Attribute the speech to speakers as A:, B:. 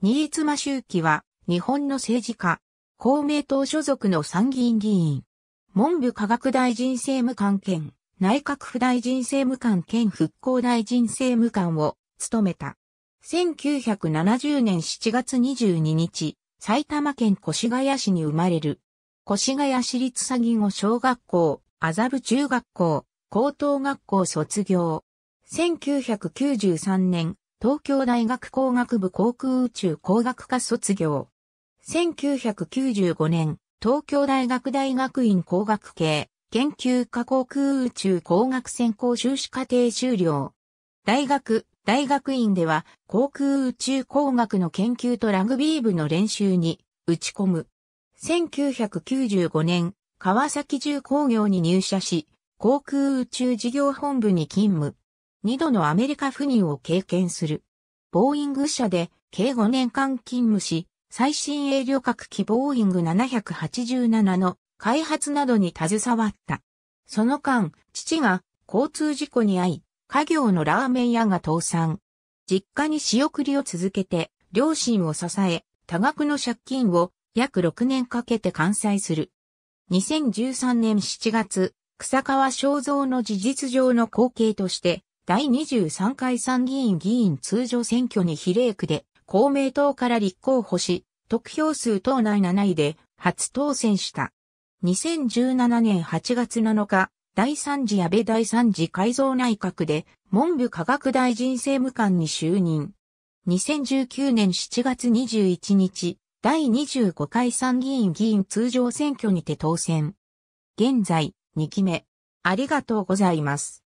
A: 新妻周期は、日本の政治家、公明党所
B: 属の参議院議員、文部科学大臣政務官兼、内閣府大臣政務官兼復興大臣政務官を務めた。1970年7月22日、埼玉県越谷市に生まれる。越谷市立詐欺後小学校、麻布中学校、高等学校卒業。1993年、東京大学工学部航空宇宙工学科卒業。1995年、東京大学大学院工学系研究科航空宇宙工学専攻修士課程修了。大学、大学院では航空宇宙工学の研究とラグビー部の練習に打ち込む。1995年、川崎重工業に入社し、航空宇宙事業本部に勤務。2度のアメリカ赴任を経験する。ボーイング社で計5年間勤務し、最新鋭旅客機ボーイング787の開発などに携わった。その間、父が交通事故に遭い、家業のラーメン屋が倒産。実家に仕送りを続けて、両親を支え、多額の借金を約6年かけて完済する。2013年7月、草川正造の事実上の後継として、第23回参議院議員通常選挙に比例区で公明党から立候補し、得票数党内7位で初当選した。2017年8月7日、第3次安倍第3次改造内閣で文部科学大臣政務官に就任。2019年7月21日、第25回参議院議員通常
A: 選挙にて当選。現在、2期目。ありがとうございます。